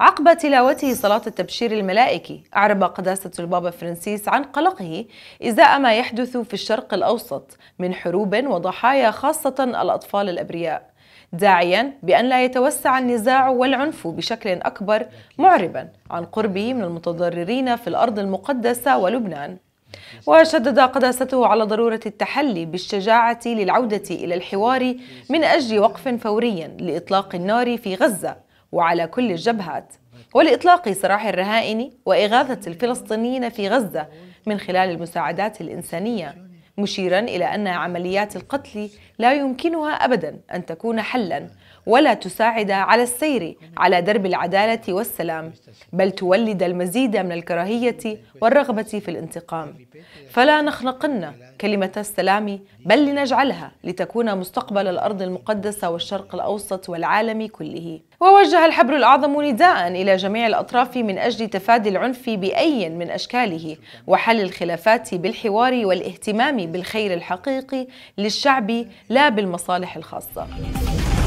عقب تلاوته صلاة التبشير الملائكي أعرب قداسة البابا فرانسيس عن قلقه إزاء ما يحدث في الشرق الأوسط من حروب وضحايا خاصة الأطفال الأبرياء داعيا بأن لا يتوسع النزاع والعنف بشكل أكبر معربا عن قربه من المتضررين في الأرض المقدسة ولبنان وشدد قداسته على ضرورة التحلي بالشجاعة للعودة إلى الحوار من أجل وقف فوري لإطلاق النار في غزة وعلى كل الجبهات ولإطلاق سراح الرهائن وإغاثة الفلسطينيين في غزة من خلال المساعدات الإنسانية مشيرا إلى أن عمليات القتل لا يمكنها أبدا أن تكون حلا ولا تساعد على السير على درب العدالة والسلام بل تولد المزيد من الكراهية والرغبة في الانتقام فلا نخنقن كلمة السلام بل لنجعلها لتكون مستقبل الأرض المقدسة والشرق الأوسط والعالم كله ووجه الحبر الأعظم نداء إلى جميع الأطراف من أجل تفادي العنف بأي من أشكاله وحل الخلافات بالحوار والاهتمام بالخير الحقيقي للشعب لا بالمصالح الخاصة